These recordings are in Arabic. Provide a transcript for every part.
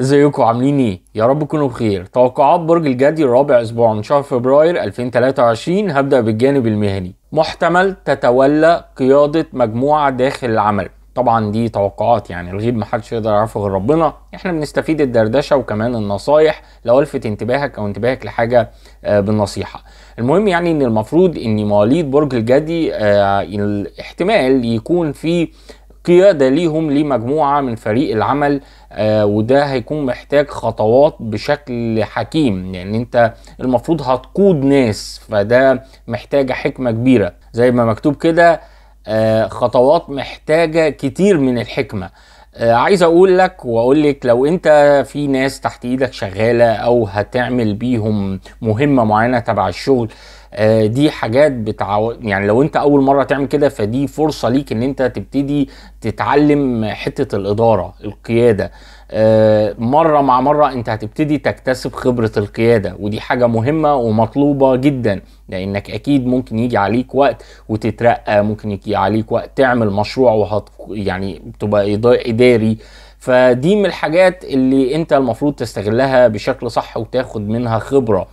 ازيكم عاملين ايه؟ يا رب تكونوا بخير، توقعات برج الجدي رابع اسبوع من شهر فبراير 2023 هبدأ بالجانب المهني، محتمل تتولى قيادة مجموعة داخل العمل، طبعا دي توقعات يعني الغيب محدش يقدر يعرفه غير ربنا، احنا بنستفيد الدردشة وكمان النصايح لو الفت انتباهك او انتباهك لحاجة آه، بالنصيحة. المهم يعني ان المفروض ان مواليد برج الجدي آه، احتمال يكون في قياده ليهم لمجموعه من فريق العمل آه وده هيكون محتاج خطوات بشكل حكيم يعني انت المفروض هتقود ناس فده محتاجه حكمه كبيره زي ما مكتوب كده آه خطوات محتاجه كتير من الحكمه آه عايز اقول لك واقول لك لو انت في ناس تحت ايدك شغاله او هتعمل بيهم مهمه معينه تبع الشغل آه آه، دي حاجات بتعو... يعني لو انت اول مره تعمل كده فدي فرصه ليك ان انت تبتدي تتعلم حته الاداره القياده آه، مره مع مره انت هتبتدي تكتسب خبره القياده ودي حاجه مهمه ومطلوبه جدا لانك اكيد ممكن يجي عليك وقت وتترقى ممكن يجي عليك وقت تعمل مشروع وهت يعني تبقى اداري فدي من الحاجات اللي انت المفروض تستغلها بشكل صح وتاخد منها خبره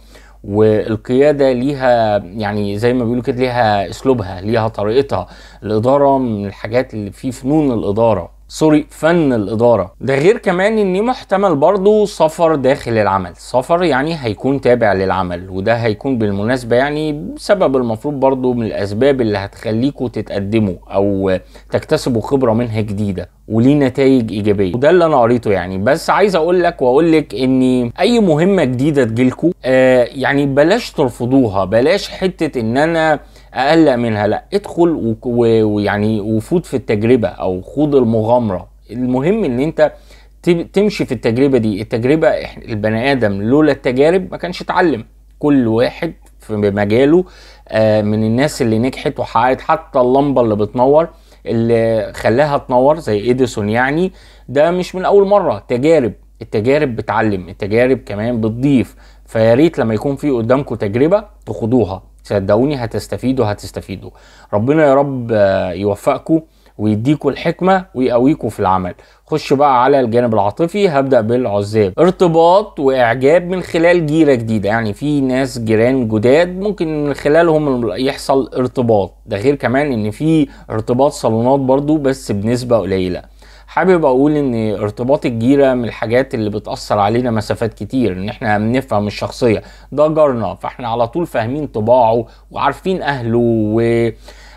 والقياده ليها يعني زي ما بيقولوا كده ليها اسلوبها ليها طريقتها الاداره من الحاجات اللي في فنون الاداره سوري فن الاداره ده غير كمان ان محتمل برضه سفر داخل العمل سفر يعني هيكون تابع للعمل وده هيكون بالمناسبه يعني سبب المفروض برضه من الاسباب اللي هتخليكوا تتقدموا او تكتسبوا خبره منها جديده وليه نتائج ايجابيه وده اللي انا قريته يعني بس عايز اقول لك واقول لك ان اي مهمه جديده تجيلكوا آه يعني بلاش ترفضوها بلاش حته ان انا اقل منها لا ادخل ويعني وفوت في التجربه او خوض المغامره المهم ان انت تمشي في التجربه دي التجربه البني ادم لولا التجارب ما كانش اتعلم كل واحد في مجاله آه، من الناس اللي نجحت وحققت حتى اللمبه اللي بتنور اللي خلاها تنور زي اديسون يعني ده مش من اول مره تجارب التجارب بتعلم التجارب كمان بتضيف فياريت لما يكون في قدامكم تجربه تخوضوها صدقوني هتستفيدوا هتستفيدوا ربنا يا رب آه، يوفقكم ويديكوا الحكمه ويقويكم في العمل خش بقى على الجانب العاطفي هبدا بالعزاب ارتباط واعجاب من خلال جيره جديده يعني في ناس جيران جداد ممكن من خلالهم يحصل ارتباط ده غير كمان ان في ارتباط صالونات برضو بس بنسبه قليله حابب اقول ان ارتباط الجيره من الحاجات اللي بتاثر علينا مسافات كتير ان احنا بنفهم الشخصيه ده جارنا فاحنا على طول فاهمين طباعه وعارفين اهله و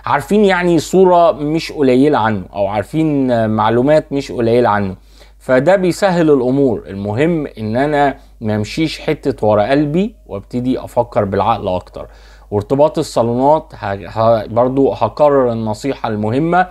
عارفين يعني صوره مش قليله عنه او عارفين معلومات مش قليله عنه فده بيسهل الامور المهم ان انا ما امشيش حته ورا قلبي وابتدي افكر بالعقل اكتر وارتباط الصالونات برضو هكرر النصيحه المهمه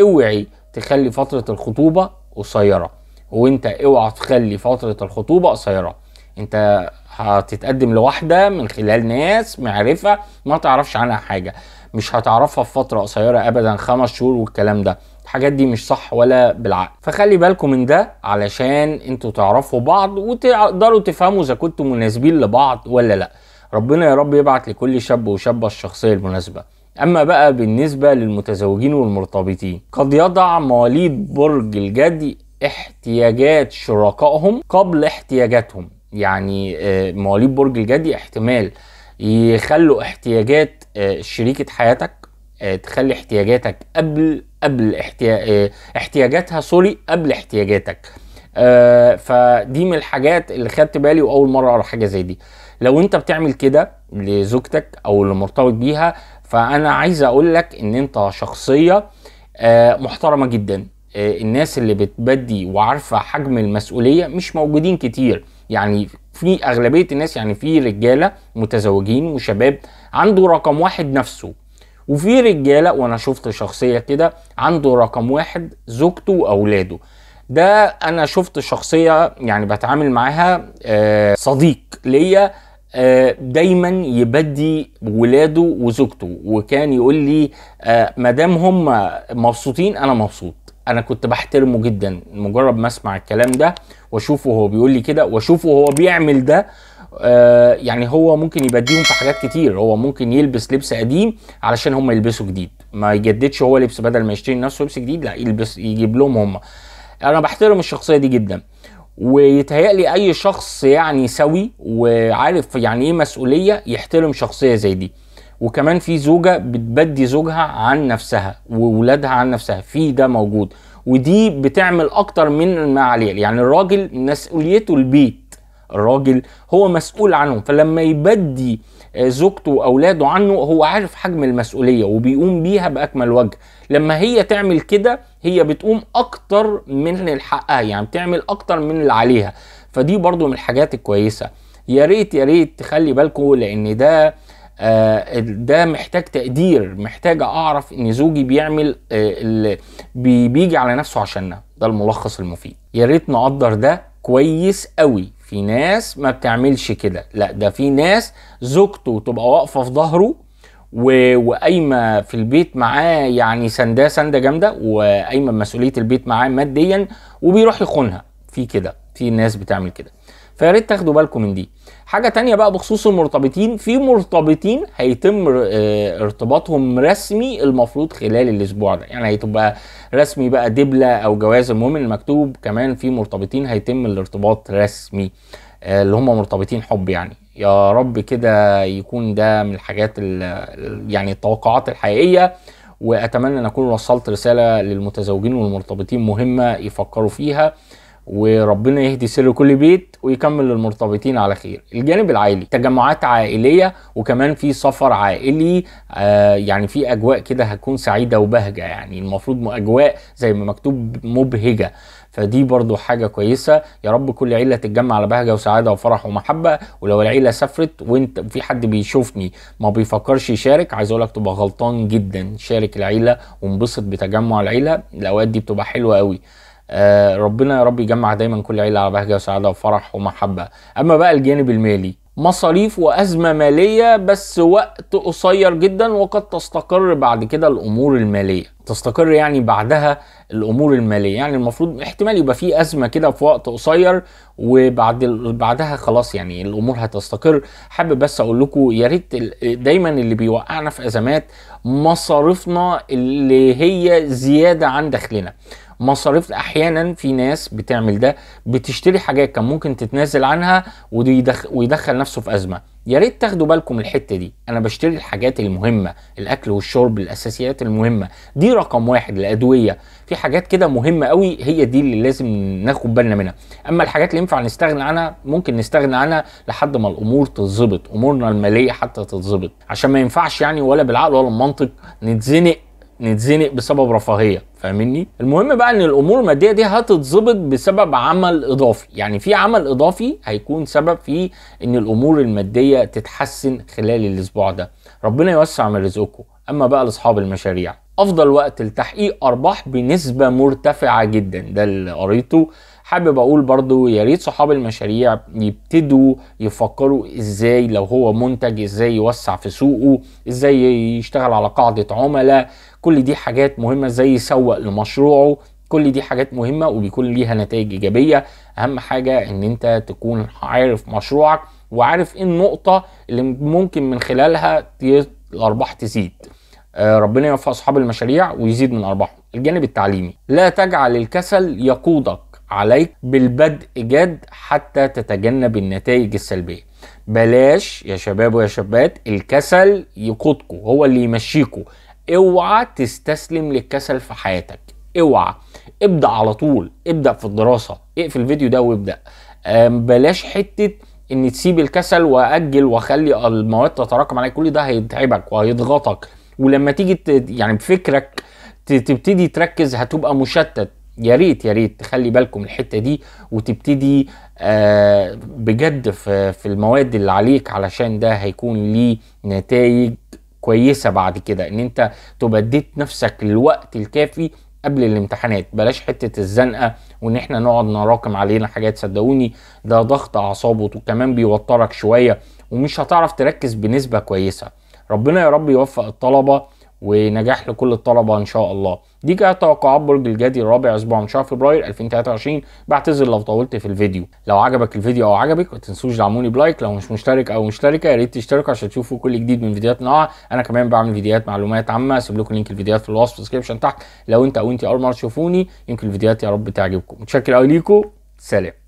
اوعي تخلي فتره الخطوبه قصيره وانت اوعى تخلي فتره الخطوبه قصيره انت هتتقدم لواحده من خلال ناس معرفه ما تعرفش عنها حاجه مش هتعرفها في فتره قصيره ابدا خمس شهور والكلام ده الحاجات دي مش صح ولا بالعقل فخلي بالكم من ده علشان انتوا تعرفوا بعض وتقدروا تفهموا اذا كنتوا مناسبين لبعض ولا لا ربنا يا رب يبعت لكل شاب وشابه الشخصيه المناسبه أما بقى بالنسبة للمتزوجين والمرتبطين قد يضع مواليد برج الجدي احتياجات شركائهم قبل احتياجاتهم يعني آه، مواليد برج الجدي احتمال يخلوا احتياجات آه، شريكة حياتك آه، تخلي احتياجاتك قبل قبل احتياج احتياجاتها سوري قبل احتياجاتك آه فدي من الحاجات اللي خدت بالي واول مره اقرا حاجه زي دي لو انت بتعمل كده لزوجتك او اللي مرتبط بيها فانا عايز اقول لك ان انت شخصيه آه، محترمه جدا آه، الناس اللي بتبدي وعارفه حجم المسؤوليه مش موجودين كتير يعني في اغلبيه الناس يعني في رجاله متزوجين وشباب عنده رقم واحد نفسه وفي رجاله وانا شفت شخصيه كده عنده رقم واحد زوجته واولاده ده انا شفت شخصيه يعني بتعامل معاها آه، صديق ليا آه، دايما يبدي ولاده وزوجته وكان يقول لي آه، ما دام هم مبسوطين انا مبسوط انا كنت بحترمه جدا مجرد ما اسمع الكلام ده واشوفه هو بيقول لي كده واشوفه هو بيعمل ده آه، يعني هو ممكن يبديهم في حاجات كتير هو ممكن يلبس لبس قديم علشان هم يلبسوا جديد ما يجددش هو لبس بدل ما يشتري نفسه لبس جديد لا يلبس يجيب لهم هم انا بحترم الشخصيه دي جدا ويتهيألي اي شخص يعني سوي وعارف يعني ايه مسؤوليه يحترم شخصيه زي دي وكمان في زوجه بتبدي زوجها عن نفسها وولادها عن نفسها في ده موجود ودي بتعمل اكتر من ما عليها يعني الراجل مسؤوليته البيت الراجل هو مسؤول عنهم فلما يبدي آه، زوجته واولاده عنه هو عارف حجم المسؤوليه وبيقوم بيها باكمل وجه لما هي تعمل كده هي بتقوم اكتر من الحقها يعني بتعمل اكتر من اللي عليها فدي برضو من الحاجات الكويسه يا ريت يا ريت تخلي بالكم لان ده آه، ده محتاج تقدير محتاج اعرف ان زوجي بيعمل آه، اللي بيجي على نفسه عشاننا ده الملخص المفيد يا ريت نقدر ده كويس قوي في ناس ما بتعملش كده لا ده في ناس زوجته تبقى واقفه في ظهره وقايمه في البيت معاه يعني سنداه سنده جامده وقايمه بمسؤوليه البيت معاه ماديا وبيروح يخونها في كده في ناس بتعمل كده فيا ريت تاخدوا بالكم من دي حاجه تانية بقى بخصوص المرتبطين في مرتبطين هيتم آه، ارتباطهم رسمي المفروض خلال الاسبوع ده يعني هتبقى رسمي بقى دبله او جواز المهم المكتوب كمان في مرتبطين هيتم الارتباط رسمي آه، اللي هم مرتبطين حب يعني يا رب كده يكون ده من الحاجات يعني التوقعات الحقيقيه واتمنى ان اكون وصلت رساله للمتزوجين والمرتبطين مهمه يفكروا فيها وربنا يهدي سر كل بيت ويكمل للمرتبطين على خير الجانب العائلي تجمعات عائليه وكمان في سفر عائلي آه يعني في اجواء كده هتكون سعيده وبهجه يعني المفروض اجواء زي ما مكتوب مبهجه فدي برضو حاجة كويسة يا رب كل عيلة تتجمع على بهجة وسعادة وفرح ومحبة ولو العيلة سافرت وانت في حد بيشوفني ما بيفكرش يشارك عايز اقولك تبقى غلطان جدا شارك العيلة وانبسط بتجمع العيلة الاوقات دي بتبقى حلوة قوي آه، ربنا يا رب يجمع دايما كل عيله على بهجه وسعاده وفرح ومحبه اما بقى الجانب المالي مصاريف وأزمة مالية بس وقت قصير جدا وقد تستقر بعد كده الأمور المالية تستقر يعني بعدها الأمور المالية يعني المفروض احتمال يبقى في أزمة كده في وقت قصير وبعد بعدها خلاص يعني الأمور هتستقر حابب بس أقول لكم يا ريت دايما اللي بيوقعنا في أزمات مصاريفنا اللي هي زيادة عن دخلنا مصاريف احيانا في ناس بتعمل ده بتشتري حاجات كان ممكن تتنازل عنها ويدخل, ويدخل نفسه في ازمه يا ريت تاخدوا بالكم الحته دي انا بشتري الحاجات المهمه الاكل والشرب الاساسيات المهمه دي رقم واحد الادويه في حاجات كده مهمه قوي هي دي اللي لازم ناخد بالنا منها اما الحاجات اللي ينفع نستغنى عنها ممكن نستغنى عنها لحد ما الامور تتظبط امورنا الماليه حتى تتظبط عشان ما ينفعش يعني ولا بالعقل ولا المنطق نتزنق نتزنق بسبب رفاهيه فاهمني المهم بقى ان الامور الماديه دي هتتظبط بسبب عمل اضافي يعني في عمل اضافي هيكون سبب في ان الامور الماديه تتحسن خلال الاسبوع ده ربنا يوسع من رزقكم اما بقى لاصحاب المشاريع افضل وقت لتحقيق ارباح بنسبه مرتفعه جدا ده اللي قريته حابب اقول برضو يا ريت صحاب المشاريع يبتدوا يفكروا ازاي لو هو منتج ازاي يوسع في سوقه ازاي يشتغل على قاعده عملاء كل دي حاجات مهمه ازاي يسوق لمشروعه كل دي حاجات مهمه وبيكون ليها نتائج ايجابيه اهم حاجه ان انت تكون عارف مشروعك وعارف ايه النقطه اللي ممكن من خلالها الارباح تزيد آه، ربنا يوفق اصحاب المشاريع ويزيد من ارباحهم الجانب التعليمي لا تجعل الكسل يقودك عليك بالبدء جاد حتى تتجنب النتائج السلبيه بلاش يا شباب ويا شابات الكسل يقودكوا هو اللي يمشيكوا اوعى تستسلم للكسل في حياتك اوعى ابدا على طول ابدا في الدراسه اقفل الفيديو ده وابدا بلاش حته ان تسيب الكسل واجل واخلي المواد تتراكم عليك كل ده هيتعبك وهيضغطك ولما تيجي يعني بفكرك تبتدي تركز هتبقى مشتت يا ريت يا ريت تخلي بالكم الحته دي وتبتدي آه، بجد في, في المواد اللي عليك علشان ده هيكون ليه نتائج كويسه بعد كده ان انت تبقى اديت نفسك الوقت الكافي قبل الامتحانات بلاش حته الزنقه وان احنا نقعد نراكم علينا حاجات صدقوني ده ضغط اعصاب وكمان بيوترك شويه ومش هتعرف تركز بنسبه كويسه ربنا يا رب يوفق الطلبه ونجاح لكل الطلبه ان شاء الله دي كانت توقعات برج الجدي الرابع اسبوع من شهر فبراير 2023 بعتذر لو طولت في الفيديو لو عجبك الفيديو او عجبك ما تنسوش دعموني بلايك لو مش مشترك او مشتركه يا ريت تشتركوا عشان تشوفوا كل جديد من فيديوهات نوع انا كمان بعمل فيديوهات معلومات عامه اسيب لكم لينك الفيديوهات في الوصف ديسكربشن تحت لو انت او انت اول مره تشوفوني يمكن الفيديوهات يا رب تعجبكم متشكر قوي ليكم سلام